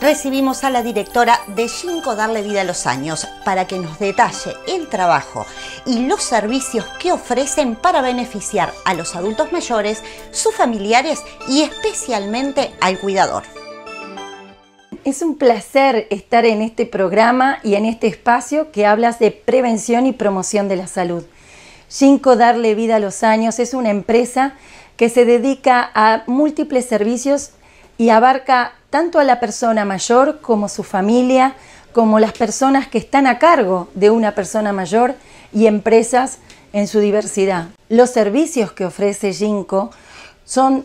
recibimos a la directora de Cinco Darle Vida a los Años para que nos detalle el trabajo y los servicios que ofrecen para beneficiar a los adultos mayores, sus familiares y especialmente al cuidador. Es un placer estar en este programa y en este espacio que hablas de prevención y promoción de la salud. Cinco Darle Vida a los Años es una empresa que se dedica a múltiples servicios y abarca tanto a la persona mayor como su familia, como las personas que están a cargo de una persona mayor y empresas en su diversidad. Los servicios que ofrece Ginkgo son,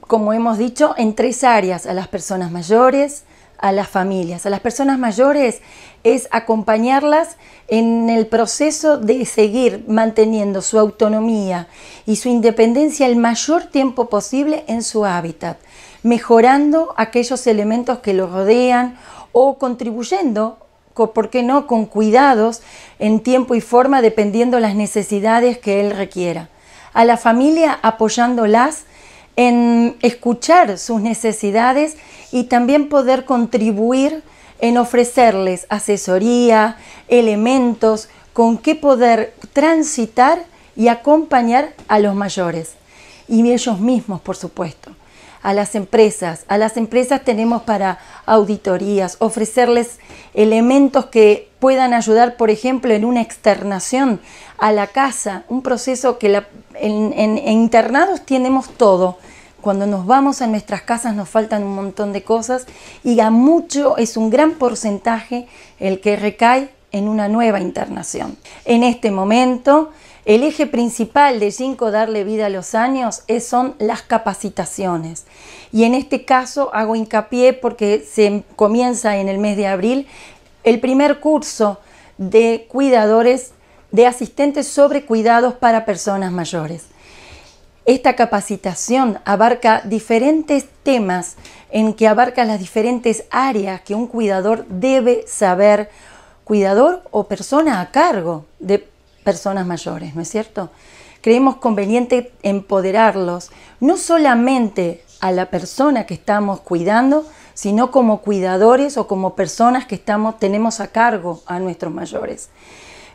como hemos dicho, en tres áreas, a las personas mayores, a las familias, a las personas mayores, es acompañarlas en el proceso de seguir manteniendo su autonomía y su independencia el mayor tiempo posible en su hábitat, mejorando aquellos elementos que los rodean o contribuyendo ¿por qué no?, con cuidados en tiempo y forma dependiendo las necesidades que él requiera. A la familia apoyándolas en escuchar sus necesidades y también poder contribuir en ofrecerles asesoría, elementos con que poder transitar y acompañar a los mayores y ellos mismos, por supuesto a las empresas. A las empresas tenemos para auditorías, ofrecerles elementos que puedan ayudar, por ejemplo, en una externación a la casa, un proceso que la en, internados tenemos todo. Cuando nos vamos a nuestras casas nos faltan un montón de cosas y a mucho es un gran porcentaje el que recae en una nueva internación. En este momento, el eje principal de cinco Darle Vida a los Años es, son las capacitaciones. Y en este caso hago hincapié porque se comienza en el mes de abril el primer curso de cuidadores de asistentes sobre cuidados para personas mayores. Esta capacitación abarca diferentes temas en que abarca las diferentes áreas que un cuidador debe saber, cuidador o persona a cargo de personas mayores, ¿no es cierto? Creemos conveniente empoderarlos, no solamente a la persona que estamos cuidando, sino como cuidadores o como personas que estamos, tenemos a cargo a nuestros mayores.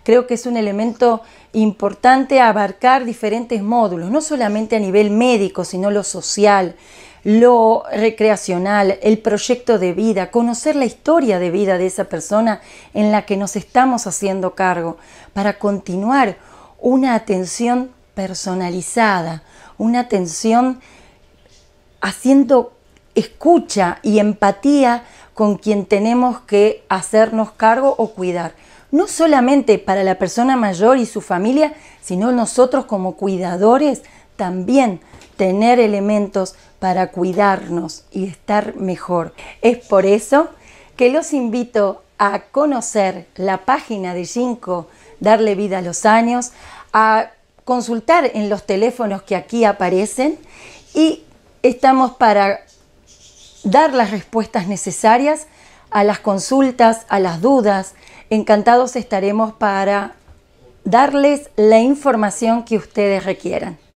Creo que es un elemento importante abarcar diferentes módulos, no solamente a nivel médico, sino lo social, lo recreacional, el proyecto de vida, conocer la historia de vida de esa persona en la que nos estamos haciendo cargo, para continuar una atención personalizada, una atención haciendo escucha y empatía con quien tenemos que hacernos cargo o cuidar no solamente para la persona mayor y su familia, sino nosotros como cuidadores también tener elementos para cuidarnos y estar mejor. Es por eso que los invito a conocer la página de Ginkgo, darle vida a los años, a consultar en los teléfonos que aquí aparecen y estamos para dar las respuestas necesarias a las consultas, a las dudas, Encantados estaremos para darles la información que ustedes requieran.